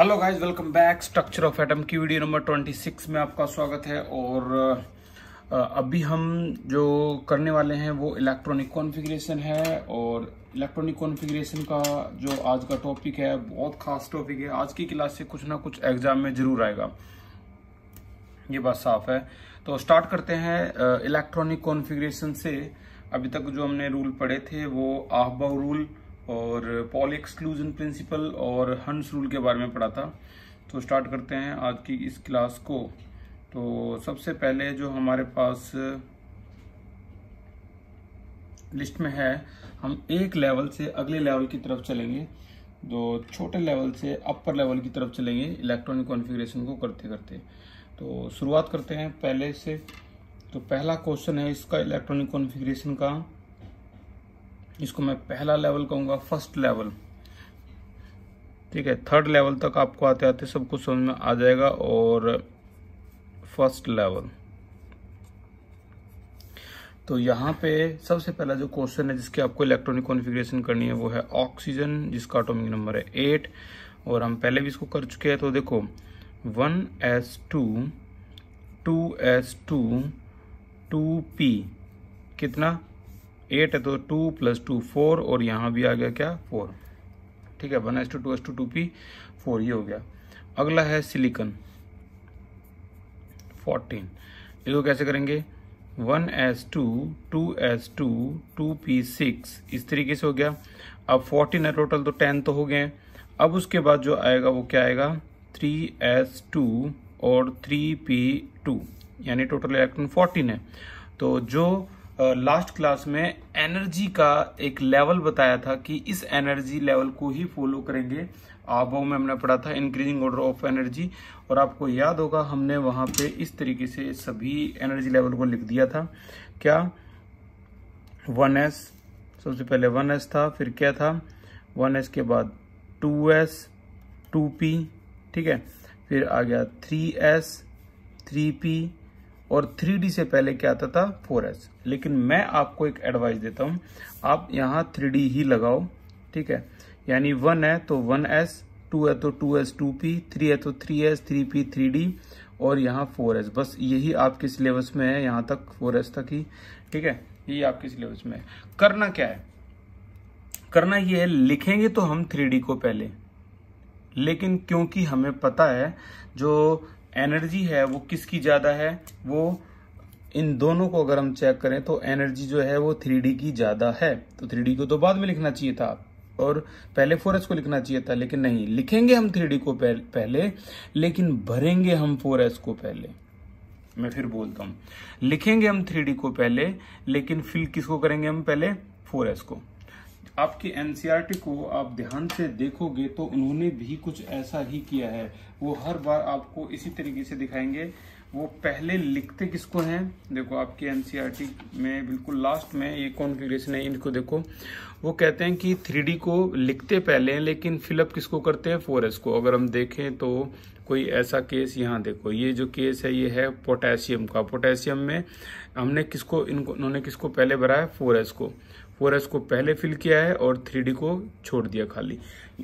hello guys welcome back structure of atom की video number 26 में आपका स्वागत है और अभी हम जो करने वाले हैं वो इलेक्ट्रॉनिक कॉन्फ़िगरेशन है और इलेक्ट्रॉनिक कॉन्फ़िगरेशन का जो आज का टॉपिक है बहुत खास टॉपिक है आज की क्लास से कुछ ना कुछ एग्ज़ाम में ज़रूर आएगा ये बात साफ है तो स्टार्ट करते हैं इलेक्ट्रॉनिक कॉन्फिग्रेशन से अभी तक जो हमने रूल पढ़े थे वो आहबा रूल और पॉल एक्सक्लूजन प्रिंसिपल और हंस रूल के बारे में पढ़ा था तो स्टार्ट करते हैं आज की इस क्लास को तो सबसे पहले जो हमारे पास लिस्ट में है हम एक लेवल से अगले लेवल की तरफ चलेंगे जो तो छोटे लेवल से अपर लेवल की तरफ चलेंगे इलेक्ट्रॉनिक कॉन्फ़िगरेशन को करते करते तो शुरुआत करते हैं पहले से तो पहला क्वेश्चन है इसका इलेक्ट्रॉनिक कॉन्फ़िगरेशन का इसको मैं पहला लेवल कहूँगा फर्स्ट लेवल ठीक है थर्ड लेवल तक आपको आते आते सब कुछ समझ में आ जाएगा और फर्स्ट लेवल तो यहाँ पे सबसे पहला जो क्वेश्चन है जिसकी आपको इलेक्ट्रॉनिक कॉन्फ़िगरेशन करनी है वो है ऑक्सीजन जिसका अटोमिक नंबर है एट और हम पहले भी इसको कर चुके हैं तो देखो one S two two S two two P कितना एट है तो टू प्लस टू फोर और यहाँ भी आ गया क्या फोर ठीक है one S two two S two two P four ये हो गया अगला है सिलिकन फोर्टीन इसको कैसे करेंगे one S two two S two two P six इस तरीके से हो गया अब फोर्टीन है टोटल तो टेन तो हो गए अब उसके बाद जो आएगा वो क्या आएगा थ्री एस टू और थ्री पी टू यानी टोटल इलेक्ट्रॉन फोर्टीन है तो जो लास्ट क्लास में एनर्जी का एक लेवल बताया था कि इस एनर्जी लेवल को ही फॉलो करेंगे आप में हमने पढ़ा था इंक्रीजिंग ऑर्डर ऑफ एनर्जी और आपको याद होगा हमने वहाँ पे इस तरीके से सभी एनर्जी लेवल को लिख दिया था क्या वन एस सबसे पहले वन एस था फिर क्या था वन एस के बाद टू एस टू पी ठीक है फिर आ गया थ्री एस थ्री पी और 3D से पहले क्या आता था 4S लेकिन मैं आपको एक एडवाइस देता हूं आप यहां 3D ही लगाओ ठीक है यानी वन है तो वन एस टू है तो two S two P three है तो three S three P three D और यहां फोर एस बस यही आपके सिलेबस में है यहां तक फोर एस तक ही ठीक है यही आपके सिलेबस में है करना क्या है करना ये है लिखेंगे तो हम थ्री डी को पहले लेकिन क्योंकि हमें पता है जो एनर्जी है वो किसकी ज़्यादा है वो इन दोनों को अगर हम चेक करें तो एनर्जी जो है वो थ्री की ज़्यादा है तो थ्री को तो बाद में लिखना चाहिए था और पहले फोर को लिखना चाहिए था लेकिन नहीं लिखेंगे हम थ्री को पहले लेकिन भरेंगे हम फोर को पहले मैं फिर बोलता हूं लिखेंगे हम थ्री को पहले लेकिन फिल किसको करेंगे हम पहले फोर को आपके एनसीईआरटी e को आप ध्यान से देखोगे तो उन्होंने भी कुछ ऐसा ही किया है वो हर बार आपको इसी तरीके से दिखाएंगे वो पहले लिखते किसको हैं देखो आपके एनसीईआरटी e में बिल्कुल लास्ट में ये कॉन्फ्लिग्रेशन है इनको देखो वो कहते हैं कि थ्री को लिखते पहले हैं लेकिन फिलअप किसको करते हैं फोर को अगर हम देखें तो कोई ऐसा केस यहाँ देखो ये जो केस है ये है पोटेशियम का पोटेशियम में हमने किसको इनको उन्होंने किसको पहले भरा है फोर को फोर एस को पहले फिल किया है और थ्री डी को छोड़ दिया खाली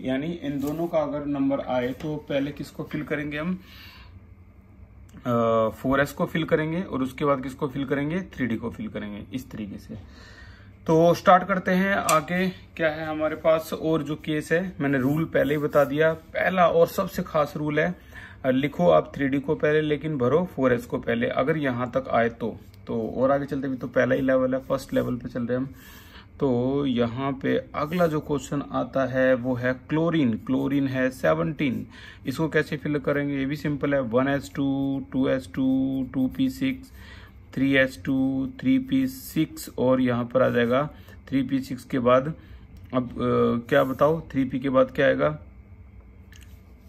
यानी इन दोनों का अगर नंबर आए तो पहले किसको फिल करेंगे हम फोर एस को फिल करेंगे और उसके बाद किसको फिल करेंगे थ्री डी को फिल करेंगे इस तरीके से तो स्टार्ट करते हैं आगे क्या है हमारे पास और जो केस है मैंने रूल पहले ही बता दिया पहला और सबसे खास रूल है लिखो आप थ्री को पहले लेकिन भरो फोर एस को पहले अगर यहां तक आए तो तो और आगे चलते भी तो पहला ही लेवल है फर्स्ट लेवल पे चल रहे हम तो यहाँ पे अगला जो क्वेश्चन आता है वो है क्लोरीन क्लोरीन है 17 इसको कैसे फिल करेंगे ये भी सिंपल है 1s2 2s2 2p6 3s2 3p6 और यहाँ पर आ जाएगा 3p6 के बाद अब आ, क्या बताओ 3p के बाद क्या आएगा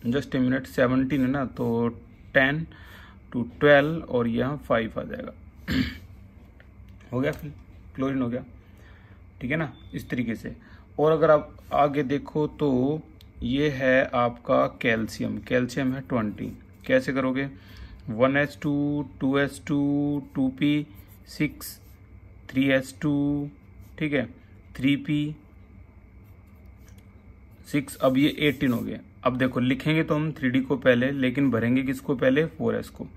जस्ट ए मिनट 17 है ना तो 10 टू 12 और यहाँ 5 आ जाएगा हो गया फिर क्लोरीन हो गया ठीक है ना इस तरीके से और अगर आप आगे देखो तो ये है आपका कैल्शियम कैल्शियम है ट्वेंटी कैसे करोगे one S two two S two two P six three S two ठीक है थ्री पी सिक्स अब ये एटीन हो गया अब देखो लिखेंगे तो हम थ्री डी को पहले लेकिन भरेंगे किसको पहले फोर एस को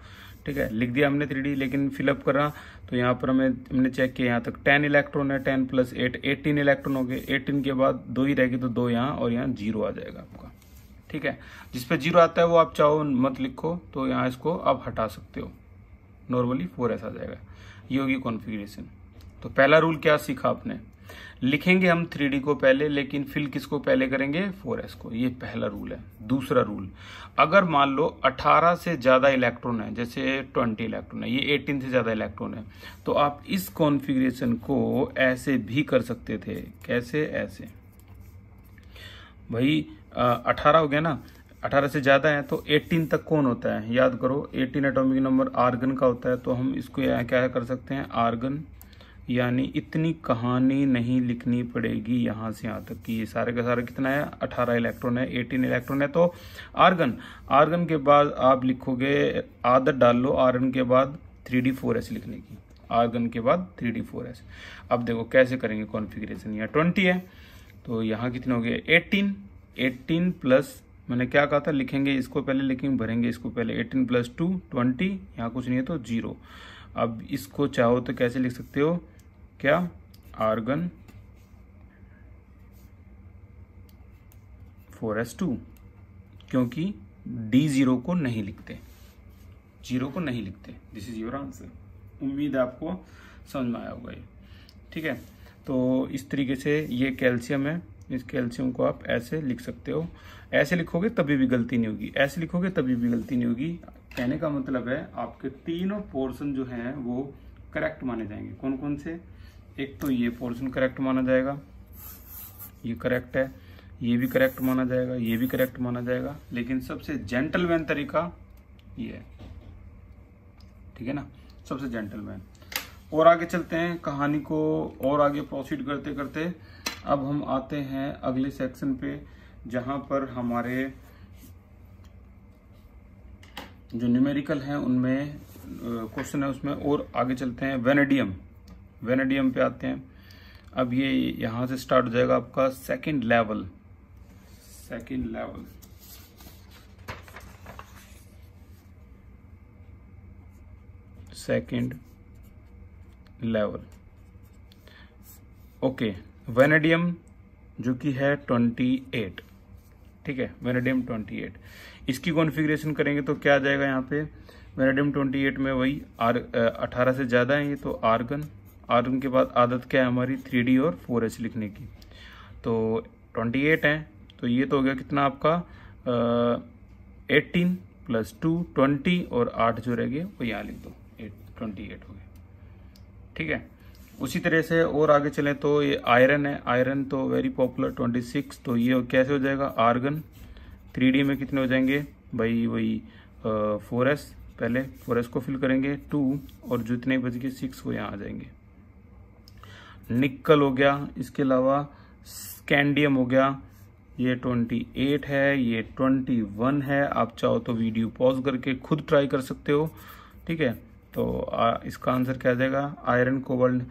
ठीक है लिख दिया हमने थ्री डी लेकिन फिलअप करना तो यहाँ पर हमें हमने चेक किया यहाँ तक टेन इलेक्ट्रॉन है ten plus eight eighteen electron हो गए एटीन के बाद दो ही रहेगी तो दो यहाँ और यहाँ जीरो आ जाएगा आपका ठीक है जिसपे जीरो आता है वो आप चाहो मत लिखो तो यहाँ इसको आप हटा सकते हो नॉर्मली फोर ऐसा आ जाएगा ये होगी कॉन्फिग्रेशन तो पहला रूल क्या सीखा आपने लिखेंगे हम थ्री को पहले लेकिन फिल किसको पहले करेंगे फोर को ये पहला रूल है दूसरा रूल अगर मान लो 18 से ज़्यादा इलेक्ट्रॉन है जैसे 20 इलेक्ट्रॉन है ये 18 से ज़्यादा इलेक्ट्रॉन है तो आप इस कॉन्फ़िगरेशन को ऐसे भी कर सकते थे कैसे ऐसे भाई आ, 18 हो गया ना 18 से ज़्यादा है तो 18 तक कौन होता है याद करो 18 एटोमिक नंबर आर्गन का होता है तो हम इसको यहाँ क्या कर सकते हैं आर्गन यानी इतनी कहानी नहीं लिखनी पड़ेगी यहाँ से यहाँ तक कि ये सारे का सारा कितना है अठारह इलेक्ट्रॉन है एटीन इलेक्ट्रॉन है तो आर्गन आर्गन के बाद आप लिखोगे आदत डाल लो आर्गन के बाद थ्री डी फोर एस लिखने की आर्गन के बाद थ्री डी फोर एस अब देखो कैसे करेंगे कॉन्फिग्रेशन यहाँ ट्वेंटी है तो यहाँ कितने हो गए एटीन एटीन प्लस मैंने क्या कहा था लिखेंगे इसको पहले लिखेंगे भरेंगे इसको पहले एटीन प्लस टू ट्वेंटी यहाँ कुछ नहीं है तो जीरो अब इसको चाहो तो कैसे लिख सकते हो क्या आर्गन फोर एस टू क्योंकि डी जीरो को नहीं लिखते जीरो को नहीं लिखते दिस इज योर आंसर उम्मीद आपको समझ में आया होगा ये ठीक है तो इस तरीके से ये कैल्शियम है इस कैल्शियम को आप ऐसे लिख सकते हो ऐसे लिखोगे तभी भी गलती नहीं होगी ऐसे लिखोगे तभी भी गलती नहीं होगी कहने का मतलब है आपके तीनों पोर्शन जो हैं वो करेक्ट माने जाएंगे कौन कौन से एक तो ये पोर्शन करेक्ट माना जाएगा ये करेक्ट है ये भी करेक्ट माना जाएगा ये भी करेक्ट माना जाएगा लेकिन सबसे जेंटलमैन तरीका ये है ठीक है ना सबसे जेंटलमैन और आगे चलते हैं कहानी को और आगे प्रोसीड करते करते अब हम आते हैं अगले सेक्शन पे जहां पर हमारे जो न्यूमेरिकल हैं उनमें क्वेश्चन है उसमें और आगे चलते हैं वेनेडियम वेनेडियम पे आते हैं अब ये यहाँ से स्टार्ट हो जाएगा आपका second level second level second level okay vanadium जो कि है ट्वेंटी एट ठीक है वेनेडियम ट्वेंटी एट इसकी कॉन्फ़िगरेशन करेंगे तो क्या आ जाएगा यहाँ पे वेनेडियम ट्वेंटी एट में वही आर अठारह से ज़्यादा है ये तो आर्गन और उनके बाद आदत क्या है हमारी थ्री और फोर लिखने की तो ट्वेंटी एट हैं तो ये तो हो गया कितना आपका एट्टीन प्लस टू ट्वेंटी और आठ जो रह गए वो यहाँ लिख दो एट ट्वेंटी एट हो गए ठीक है उसी तरह से और आगे चलें तो ये आयरन है आयरन तो वेरी पॉपुलर ट्वेंटी सिक्स तो ये कैसे हो जाएगा आर्गन थ्री डी में कितने हो जाएंगे भाई वही फोर एस पहले फोर एस को फिल करेंगे टू और जितने बज गए सिक्स वो यहाँ आ जाएंगे निकल हो गया इसके अलावा स्कैंडियम हो गया ये 28 है ये 21 है आप चाहो तो वीडियो पॉज करके खुद ट्राई कर सकते हो ठीक है तो आ, इसका आंसर क्या जाएगा iron cobalt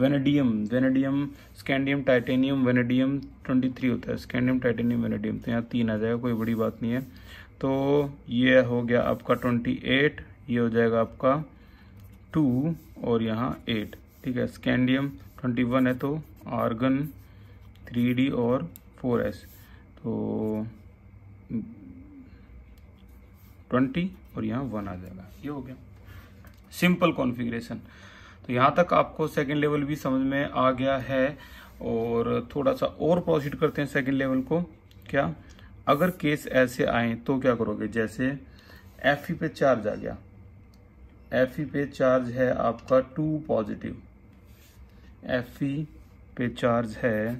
vanadium vanadium scandium titanium vanadium 23 होता है स्कैंडियम टाइटेनियम वेनेडियम तो यहाँ तीन आ जाएगा कोई बड़ी बात नहीं है तो ये हो गया आपका 28 ये हो जाएगा आपका टू और यहाँ एट ठीक है स्कैंडियम ट्वेंटी वन है तो आर्गन थ्री डी और फोर एस तो ट्वेंटी और यहाँ वन आ जाएगा ये हो गया सिंपल कॉन्फ़िगरेशन तो यहाँ तक आपको सेकेंड लेवल भी समझ में आ गया है और थोड़ा सा और प्रोसीड करते हैं सेकेंड लेवल को क्या अगर केस ऐसे आए तो क्या करोगे जैसे एफ e पे चार्ज आ गया एफ e पे चार्ज है आपका टू पॉजिटिव एफ ई पे चार्ज है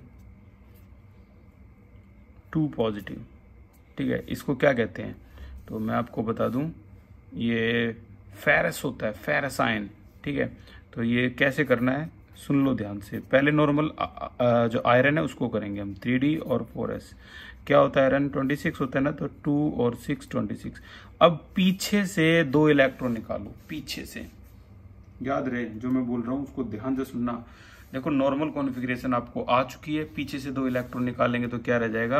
टू पॉजिटिव ठीक है इसको क्या कहते हैं तो मैं आपको बता दूं ये फेरस होता है फेरस आयन ठीक है तो ये कैसे करना है सुन लो ध्यान से पहले नॉर्मल जो आयरन है उसको करेंगे हम थ्री डी और फोर एस क्या होता है आयरन ट्वेंटी सिक्स होता है ना तो टू और सिक्स ट्वेंटी सिक्स अब पीछे से दो इलेक्ट्रॉन निकालो पीछे से याद रहे जो मैं बोल रहा हूँ उसको ध्यान से सुनना देखो नॉर्मल कॉन्फ़िगरेशन आपको आ चुकी है पीछे से दो इलेक्ट्रॉन निकालेंगे तो क्या रह जाएगा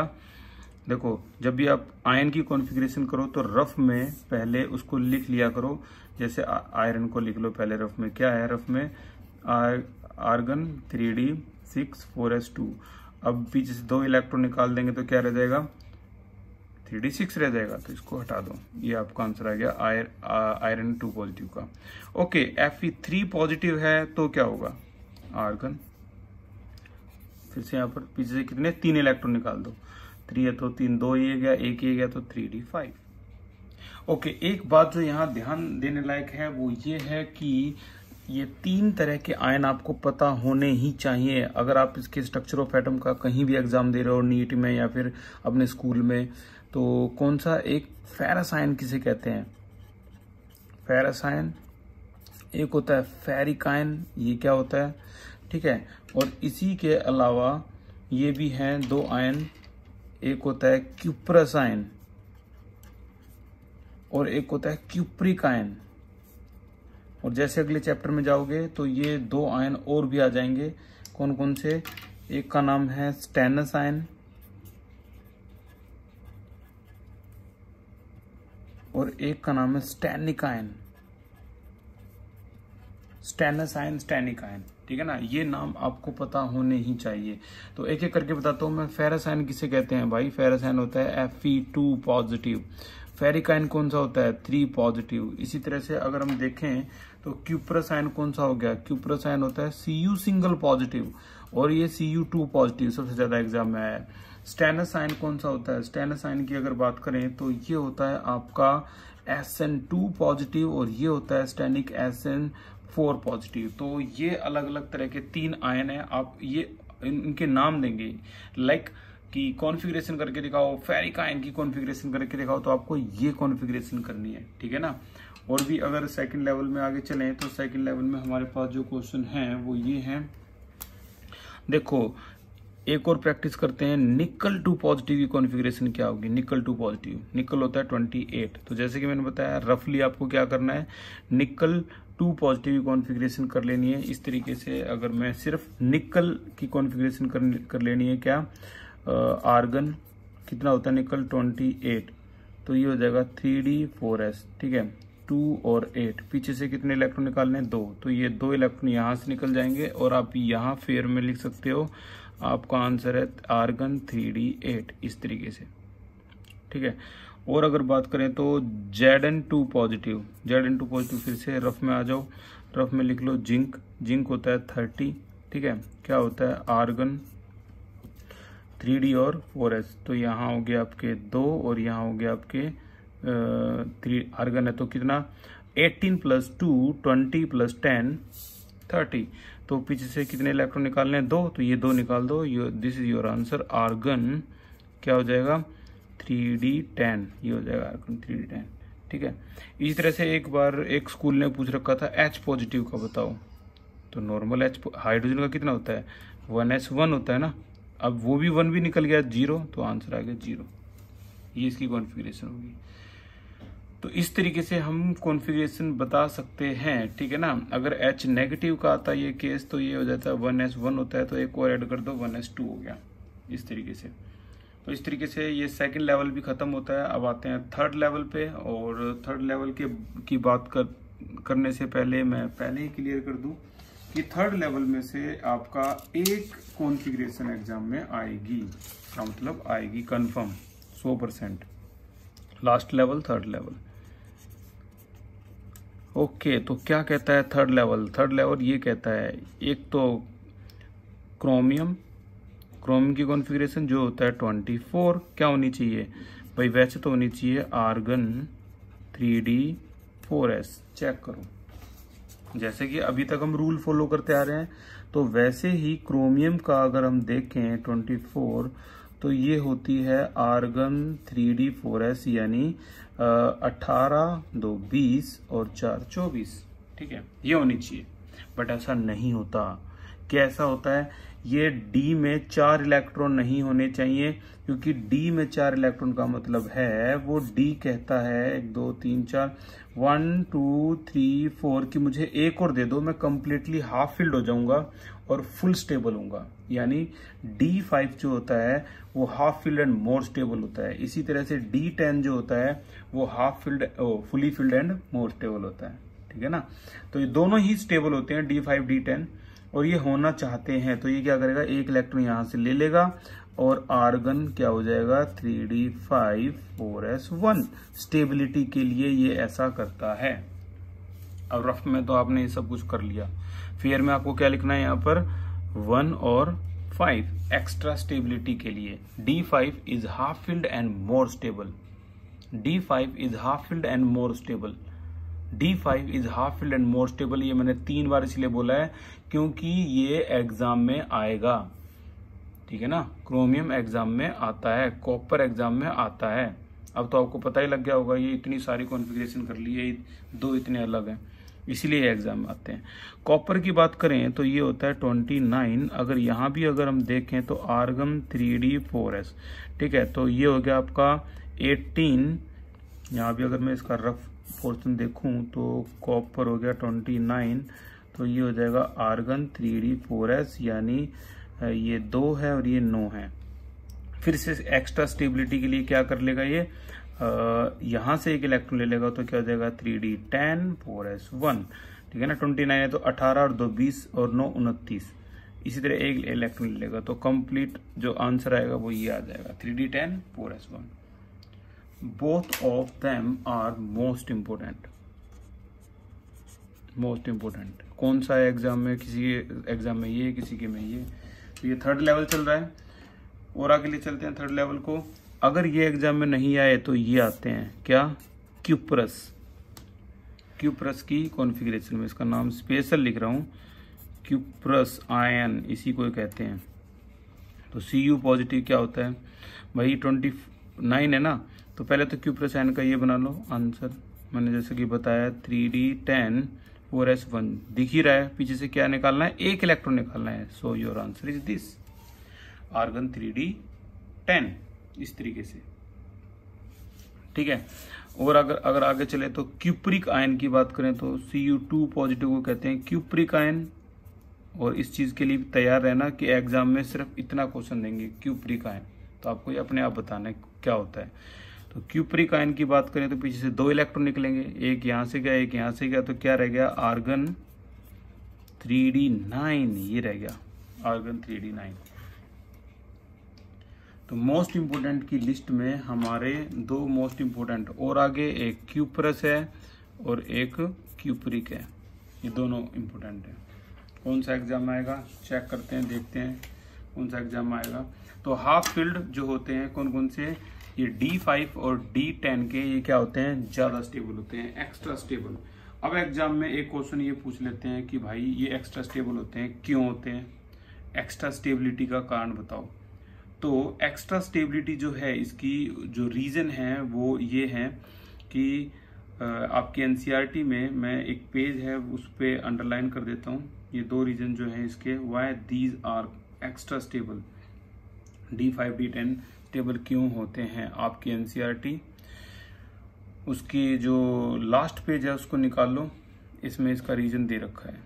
देखो जब भी आप आयन की कॉन्फ़िगरेशन करो तो रफ में पहले उसको लिख लिया करो जैसे आयरन को लिख लो पहले रफ में क्या है रफ में argon three D six four S two अब पीछे से दो इलेक्ट्रॉन निकाल देंगे तो क्या रह जाएगा थ्री डी सिक्स रह जाएगा तो इसको हटा दो ये आपका आंसर आ गया आयर, आयरन टू पॉजिटिव का okay F E three positive है तो क्या होगा आर्गन फिर से यहाँ पर पीछे से कितने तीन इलेक्ट्रॉन निकाल दो थ्री है तो तीन दो ये गया एक ये गया तो three d five okay okay, एक बात जो यहाँ ध्यान देने लायक है वो ये है कि ये तीन तरह के आयन आपको पता होने ही चाहिए अगर आप इसके स्ट्रक्चर ऑफ एटम का कहीं भी एग्जाम दे रहे हो नीट में या फिर अपने स्कूल में तो कौन सा एक फेरासाइन किसे कहते हैं फेरासाइन एक होता है फेरिकाइन ये क्या होता है ठीक है और इसी के अलावा ये भी हैं दो आयन एक होता है क्यूप्रसाइन और एक होता है क्यूप्रिकाइन और जैसे अगले चैप्टर में जाओगे तो ये दो आयन और भी आ जाएंगे कौन कौन से एक का नाम है स्टेनस आयन और एक का नाम है स्टेनिकाइन स्टेनसाइन स्टेनिकाइन ठीक है ना ये नाम आपको पता होने ही चाहिए तो एक एक करके बताता हूँ मैं फेरासाइन किसे कहते हैं भाई फेरासाइन होता है एफ टू पॉजिटिव फेरिकाइन कौन सा होता है थ्री पॉजिटिव इसी तरह से अगर हम देखें तो क्यूप्रासाइन कौन सा हो गया क्यूप्रसाइन होता है सी यू सिंगल पॉजिटिव और ये सी यू टू पॉजिटिव सबसे ज़्यादा एग्जाम में आया है आयन कौन सा होता है आयन की अगर बात करें तो ये होता है आपका एस एन टू पॉजिटिव और ये होता है stannic S N four positive तो ये अलग अलग तरह के तीन आयन है आप ये इन, इनके नाम देंगे लाइक like, की कॉन्फ़िगरेशन करके दिखाओ फेरिक आयन की कॉन्फ़िगरेशन करके दिखाओ तो आपको ये कॉन्फ़िगरेशन करनी है ठीक है ना और भी अगर सेकंड लेवल में आगे चलें तो सेकंड लेवल में हमारे पास जो क्वेश्चन है वो ये है देखो एक और प्रैक्टिस करते हैं निकल टू पॉजिटिव की कॉन्फ़िगरेशन क्या होगी निकल टू पॉजिटिव निकल होता है ट्वेंटी एट तो जैसे कि मैंने बताया रफली आपको क्या करना है निकल टू पॉजिटिव की कॉन्फ़िगरेशन कर लेनी है इस तरीके से अगर मैं सिर्फ निकल की कॉन्फ़िगरेशन कर, कर लेनी है क्या आर्गन कितना होता है निकल ट्वेंटी एट तो ये हो जाएगा थ्री डी फोर एस ठीक है टू और एट पीछे से कितने इलेक्ट्रॉन निकालने हैं दो तो ये दो इलेक्ट्रॉन यहाँ से निकल जाएंगे और आप यहाँ फेयर में लिख सकते हो आपका आंसर है आर्गन थ्री डी एट इस तरीके से ठीक है और अगर बात करें तो Z N two positive Z N two positive फिर से रफ में आ जाओ रफ में लिख लो जिंक जिंक होता है थर्टी ठीक है क्या होता है आर्गन थ्री डी और फोर एस तो यहाँ हो गया आपके दो और यहाँ हो गया आपके थ्री आर्गन है तो कितना eighteen plus two twenty plus ten thirty तो पीछे से कितने इलेक्ट्रॉन निकालने हैं दो तो ये दो निकाल दो this is your answer argon क्या हो जाएगा थ्री डी टेन ये हो जाएगा आर्गन थ्री डी टेन ठीक है इसी तरह से एक बार एक स्कूल ने पूछ रखा था एच पॉजिटिव का बताओ तो नॉर्मल एच हाइड्रोजन का कितना होता है वन एच वन होता है ना अब वो भी वन भी निकल गया जीरो तो आंसर आ गया जीरो ये इसकी कॉन्फिग्रेशन होगी तो इस तरीके से हम कॉन्फ़िगरेशन बता सकते हैं ठीक है ना अगर एच नेगेटिव का आता ये केस तो ये हो जाता है वन एस वन होता है तो एक और ऐड कर दो वन एस टू हो गया इस तरीके से तो इस तरीके से ये सेकंड लेवल भी ख़त्म होता है अब आते हैं थर्ड लेवल पे और थर्ड लेवल के की बात कर करने से पहले मैं पहले ही क्लियर कर दूँ कि थर्ड लेवल में से आपका एक कॉन्फिग्रेशन एग्ज़ाम में आएगी मतलब आएगी कन्फर्म सौ percent last level third level okay तो क्या कहता है थर्ड लेवल थर्ड लेवल ये कहता है एक तो क्रोमियम क्रोमियम की कॉन्फ़िगरेशन जो होता है ट्वेंटी फोर क्या होनी चाहिए भाई वैसे तो होनी चाहिए argon three d four s check करो जैसे कि अभी तक हम रूल फॉलो करते आ रहे हैं तो वैसे ही क्रोमियम का अगर हम देखें ट्वेंटी फोर तो ये होती है argon three d four s यानी अठारह दो बीस और चार चौबीस ठीक है ये होनी चाहिए बट ऐसा नहीं होता कैसा होता है ये डी में चार इलेक्ट्रॉन नहीं होने चाहिए क्योंकि डी में चार इलेक्ट्रॉन का मतलब है वो डी कहता है एक दो तीन चार वन टू थ्री फोर की मुझे एक और दे दो मैं कंप्लीटली हाफ फिल्ड हो जाऊंगा और फुल स्टेबल होऊंगा यानी डी फाइव जो होता है वो half filled and more stable होता है इसी तरह से डी टेन जो होता है वो half filled fully filled and more stable होता है ठीक है ना तो ये दोनों ही स्टेबल होते हैं डी फाइव डी टेन और ये होना चाहते हैं तो ये क्या करेगा एक इलेक्ट्रॉन यहां से ले लेगा और आर्गन क्या हो जाएगा three d five four s one stability के लिए ये ऐसा करता है अब रफ में तो आपने ये सब कुछ कर लिया फिर में आपको क्या लिखना है यहाँ पर वन और फाइव एक्स्ट्रा स्टेबिलिटी के लिए d five is half filled and more stable d five is half filled and more stable d five is half filled and more stable ये मैंने तीन बार इसलिए बोला है क्योंकि ये एग्जाम में आएगा ठीक है ना क्रोमियम एग्जाम में आता है कॉपर एग्जाम में आता है अब तो आपको पता ही लग गया होगा ये इतनी सारी कॉन्फ़िगरेशन कर ली है दो इतने अलग हैं इसीलिए एग्ज़ाम आते हैं कॉपर की बात करें तो ये होता है ट्वेंटी नाइन अगर यहाँ भी अगर हम देखें तो argon three d four s ठीक है तो ये हो गया आपका एटीन यहाँ भी अगर मैं इसका रफ पोर्सन देखूँ तो कॉपर हो गया ट्वेंटी नाइन तो ये हो जाएगा argon three d four s यानी ये दो है और ये नौ है फिर से एक्स्ट्रा स्टेबिलिटी के लिए क्या कर लेगा ये यहाँ से एक इलेक्ट्रॉन ले लेगा तो क्या हो जाएगा three d ten four s one ठीक है ना ट्वेंटी नाइन है तो अठारह और दो बीस और नौ उनतीस इसी तरह एक इलेक्ट्रॉन ले लेगा तो कंप्लीट जो आंसर आएगा वो ये आ जाएगा three d ten four s one both of them are most important most important कौन सा है एग्जाम में किसी के एग्जाम में ये किसी के में ये तो ये थर्ड लेवल चल रहा है और आगे लिए चलते हैं थर्ड लेवल को अगर ये एग्ज़ाम में नहीं आए तो ये आते हैं क्या क्यूप्रस क्यूप्रस की कॉन्फ़िगरेशन में इसका नाम स्पेशल लिख रहा हूँ क्यूप्रस आयन इसी को कहते हैं तो सी यू पॉजिटिव क्या होता है भाई ट्वेंटी नाइन है ना तो पहले तो क्यूप्रस आयन का ये बना लो आंसर मैंने जैसे कि बताया three d ten four s one दिख ही रहा है पीछे से क्या निकालना है एक इलेक्ट्रॉन निकालना है so your answer is this argon three d ten इस तरीके से ठीक है और अगर अगर आगे चले तो क्यूप्रिक आयन की बात करें तो सी यू टू पॉजिटिव को कहते हैं क्यूप्रिक आयन और इस चीज़ के लिए तैयार रहना कि एग्जाम में सिर्फ इतना क्वेश्चन देंगे क्यूप्रिक आयन तो आपको ये अपने आप बताना है क्या होता है तो क्यूप्रिक आयन की बात करें तो पीछे से दो इलेक्ट्रॉन निकलेंगे एक यहां से गया एक यहां से गया तो क्या रह गया आर्गन थ्री डी नाइन ये रह गया आर्गन थ्री डी नाइन तो मोस्ट इम्पोर्टेंट की लिस्ट में हमारे दो मोस्ट इम्पोर्टेंट और आगे एक क्यूपरस है और एक क्यूपरिक है ये दोनों इम्पोर्टेंट है कौन सा एग्जाम आएगा चेक करते हैं देखते हैं कौन सा एग्जाम आएगा तो हाफ फील्ड जो होते हैं कौन कौन से ये D5 और D10 के ये क्या होते हैं ज़्यादा स्टेबल होते हैं एक्स्ट्रा स्टेबल अब एग्जाम में एक क्वेश्चन ये पूछ लेते हैं कि भाई ये एक्स्ट्रा स्टेबल होते हैं क्यों होते हैं एक्स्ट्रा स्टेबिलिटी का कारण बताओ तो एक्स्ट्रा स्टेबिलिटी जो है इसकी जो रीज़न है वो ये है कि आपके एन e में मैं एक पेज है उस पर अंडरलाइन कर देता हूँ ये दो रीज़न जो है इसके why these are extra stable d five d ten stable क्यों होते हैं आपकी एन e उसकी जो लास्ट पेज है उसको निकाल लो इसमें इसका रीज़न दे रखा है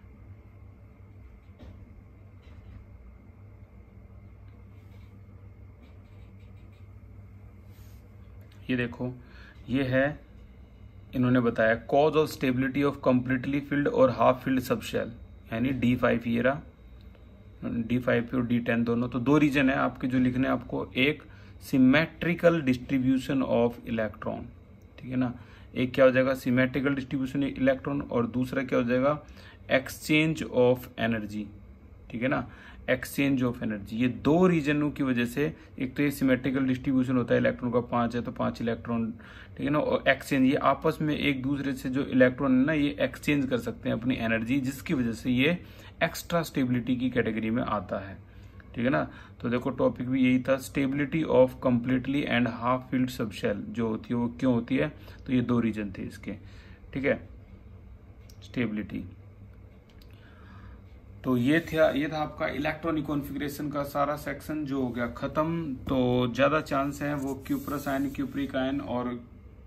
ये देखो ये है इन्होंने बताया cause of stability of completely filled और हाफ फील्ड सब शेल यानी डी फाइव ये रहा डी फाइव और डी टेन दोनों तो दो रीजन है आपके जो लिखने आपको एक सिमेट्रिकल डिस्ट्रीब्यूशन ऑफ इलेक्ट्रॉन ठीक है ना एक क्या हो जाएगा सिमेट्रिकल डिस्ट्रीब्यूशन इलेक्ट्रॉन और दूसरा क्या हो जाएगा एक्सचेंज ऑफ एनर्जी ठीक है ना एक्सचेंज ऑफ एनर्जी ये दो रीजनों की वजह से एक तो ये सिमेट्रिकल डिस्ट्रीब्यूशन होता है इलेक्ट्रॉन का पांच है तो पांच इलेक्ट्रॉन ठीक है ना और एक्सचेंज ये आपस में एक दूसरे से जो इलेक्ट्रॉन है ना ये एक्सचेंज कर सकते हैं अपनी एनर्जी जिसकी वजह से ये एक्स्ट्रा स्टेबिलिटी की कैटेगरी में आता है ठीक है ना तो देखो टॉपिक भी यही था stability of completely and half filled subshell जो होती है वो क्यों होती है तो ये दो रीजन थे इसके ठीक है स्टेबिलिटी तो ये था ये था आपका इलेक्ट्रॉनिक कॉन्फ़िगरेशन का सारा सेक्शन जो हो गया ख़त्म तो ज़्यादा चांस है वो क्यूपरस आयन क्यूपरिक आयन और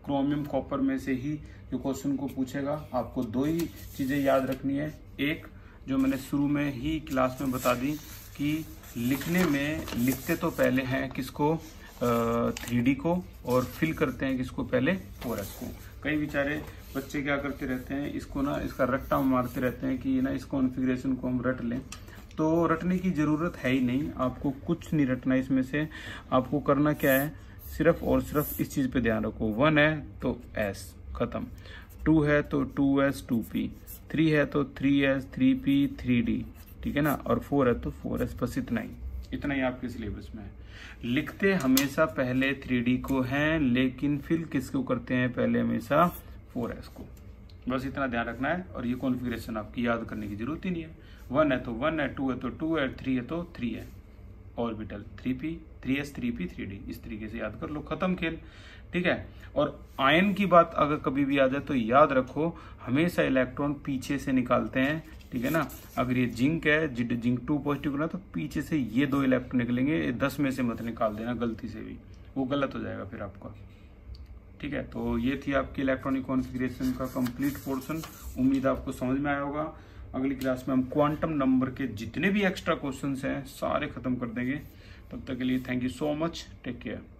क्रोमियम कॉपर में से ही जो क्वेश्चन को पूछेगा आपको दो ही चीज़ें याद रखनी है एक जो मैंने शुरू में ही क्लास में बता दी कि लिखने में लिखते तो पहले हैं किसको थ्री डी को और फिल करते हैं किसको पहले फोर को कई बेचारे बच्चे क्या करते रहते हैं इसको ना इसका रट्टा मारते रहते हैं कि ना इस कॉन्फ़िगरेशन को हम रट लें तो रटने की ज़रूरत है ही नहीं आपको कुछ नहीं रटना इसमें से आपको करना क्या है सिर्फ और सिर्फ इस चीज़ पे ध्यान रखो वन है तो एस ख़त्म टू है तो two S two P three है तो three S three P three d ठीक है ना और फोर है तो फोर एस बस इतना ही इतना ही आपके सिलेबस में है लिखते हमेशा पहले थ्री को हैं लेकिन फिल किसको करते हैं पहले हमेशा 4S को बस इतना ध्यान रखना है और ये कॉन्फ़िगरेशन आपकी याद करने की जरूरत ही नहीं है वन है तो वन है टू है तो टू है थ्री है तो थ्री है orbital three P three S three P three d इस तरीके से याद कर लो खत्म खेल ठीक है और आयन की बात अगर कभी भी आ जाए तो याद रखो हमेशा इलेक्ट्रॉन पीछे से निकालते हैं ठीक है ना अगर ये जिंक है जिंक टू पॉजिटिव करना तो पीछे से ये दो इलेक्ट्रॉन निकलेंगे ये दस में से मत निकाल देना गलती से भी वो गलत हो जाएगा फिर आपका ठीक है तो ये थी आपकी इलेक्ट्रॉनिक कॉन्फ़िगरेशन का कंप्लीट पोर्शन उम्मीद आपको समझ में आया होगा अगली क्लास में हम क्वांटम नंबर के जितने भी एक्स्ट्रा क्वेश्चन हैं सारे खत्म कर देंगे तब तक के लिए thank you so much take care